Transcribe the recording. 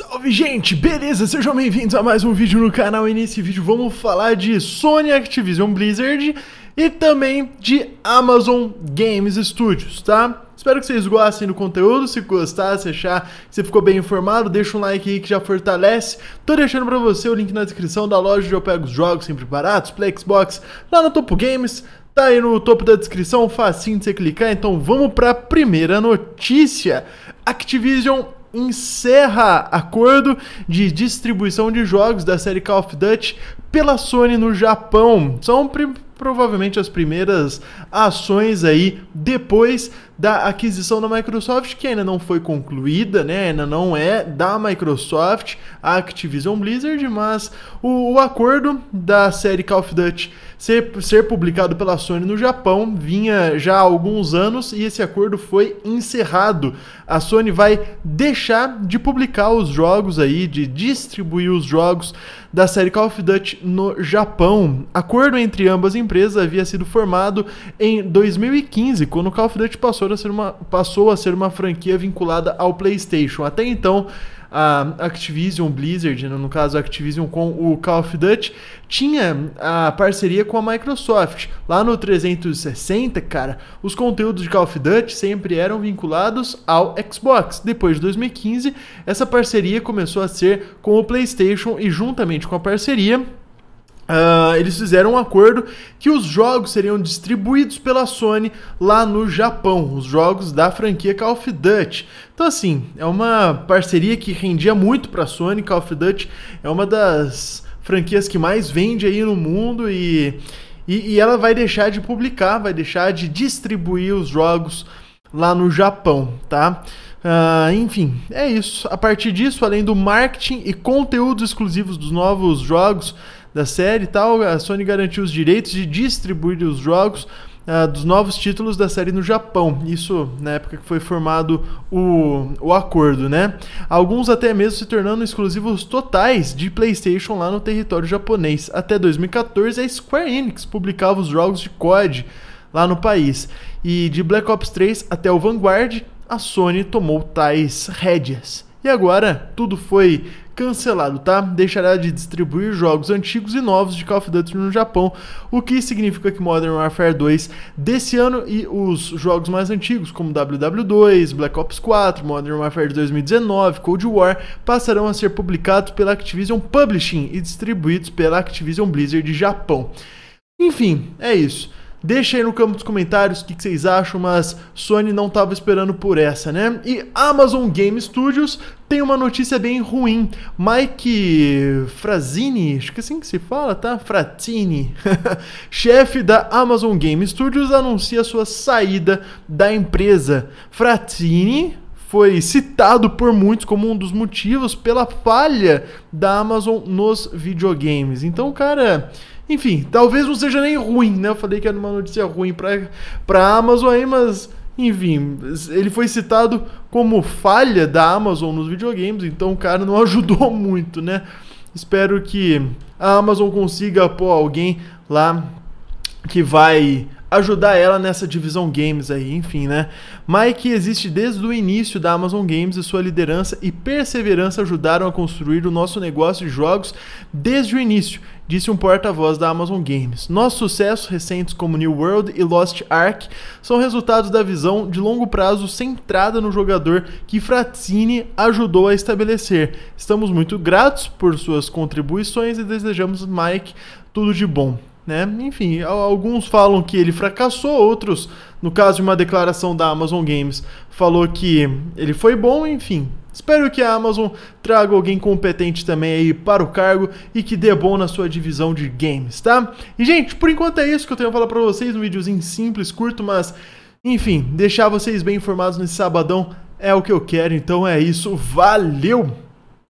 Salve gente, beleza? Sejam bem-vindos a mais um vídeo no canal e nesse vídeo vamos falar de Sony Activision Blizzard e também de Amazon Games Studios, tá? Espero que vocês gostem do conteúdo, se gostar, se achar que você ficou bem informado, deixa um like aí que já fortalece. Tô deixando para você o link na descrição da loja onde eu pego os jogos sempre baratos, Play Xbox, lá no Topo Games, Tá aí no topo da descrição, facinho de você clicar. Então vamos para a primeira notícia. Activision encerra acordo de distribuição de jogos da série Call of Duty pela Sony no Japão. São provavelmente as primeiras ações aí depois da aquisição da Microsoft, que ainda não foi concluída, né? Ainda não é da Microsoft, a Activision Blizzard, mas o, o acordo da série Call of Duty ser, ser publicado pela Sony no Japão vinha já há alguns anos e esse acordo foi encerrado. A Sony vai deixar de publicar os jogos aí, de distribuir os jogos da série Call of Duty no Japão. Acordo entre ambas empresas havia sido formado em 2015, quando Call of Duty passou passou a ser uma, passou a ser uma franquia vinculada ao PlayStation. Até então, a Activision Blizzard, no caso a Activision com o Call of Duty, tinha a parceria com a Microsoft. Lá no 360, cara, os conteúdos de Call of Duty sempre eram vinculados ao Xbox. Depois de 2015, essa parceria começou a ser com o PlayStation e juntamente com a parceria Uh, eles fizeram um acordo que os jogos seriam distribuídos pela Sony lá no Japão, os jogos da franquia Call of Duty. Então, assim, é uma parceria que rendia muito para a Sony. Call of Duty é uma das franquias que mais vende aí no mundo e, e, e ela vai deixar de publicar, vai deixar de distribuir os jogos lá no Japão, tá? Uh, enfim, é isso. A partir disso, além do marketing e conteúdos exclusivos dos novos jogos da série e tal, a Sony garantiu os direitos de distribuir os jogos uh, dos novos títulos da série no Japão. Isso na época que foi formado o, o acordo, né? Alguns até mesmo se tornando exclusivos totais de PlayStation lá no território japonês. Até 2014, a Square Enix publicava os jogos de COD lá no país. E de Black Ops 3 até o Vanguard, a Sony tomou tais rédeas. E agora, tudo foi cancelado, tá? Deixará de distribuir jogos antigos e novos de Call of Duty no Japão, o que significa que Modern Warfare 2 desse ano e os jogos mais antigos, como WW2, Black Ops 4, Modern Warfare 2019, Cold War, passarão a ser publicados pela Activision Publishing e distribuídos pela Activision Blizzard de Japão. Enfim, é isso. Deixa aí no campo dos comentários o que, que vocês acham, mas Sony não estava esperando por essa, né? E Amazon Game Studios tem uma notícia bem ruim. Mike Frazini, acho que é assim que se fala, tá? Fratini, chefe da Amazon Game Studios, anuncia sua saída da empresa. Fratini, foi citado por muitos como um dos motivos pela falha da Amazon nos videogames. Então, cara, enfim, talvez não seja nem ruim, né? Eu falei que era uma notícia ruim para a Amazon aí, mas enfim, ele foi citado como falha da Amazon nos videogames, então o cara não ajudou muito, né? Espero que a Amazon consiga pôr alguém lá que vai ajudar ela nessa divisão games aí, enfim, né? Mike existe desde o início da Amazon Games e sua liderança e perseverança ajudaram a construir o nosso negócio de jogos desde o início, disse um porta-voz da Amazon Games. Nossos sucessos recentes como New World e Lost Ark são resultados da visão de longo prazo centrada no jogador que Fratini ajudou a estabelecer. Estamos muito gratos por suas contribuições e desejamos Mike tudo de bom. Né? Enfim, alguns falam que ele fracassou, outros, no caso de uma declaração da Amazon Games, falou que ele foi bom, enfim. Espero que a Amazon traga alguém competente também aí para o cargo e que dê bom na sua divisão de games, tá? E gente, por enquanto é isso que eu tenho a falar para vocês, um videozinho simples, curto, mas enfim, deixar vocês bem informados nesse sabadão é o que eu quero, então é isso, valeu!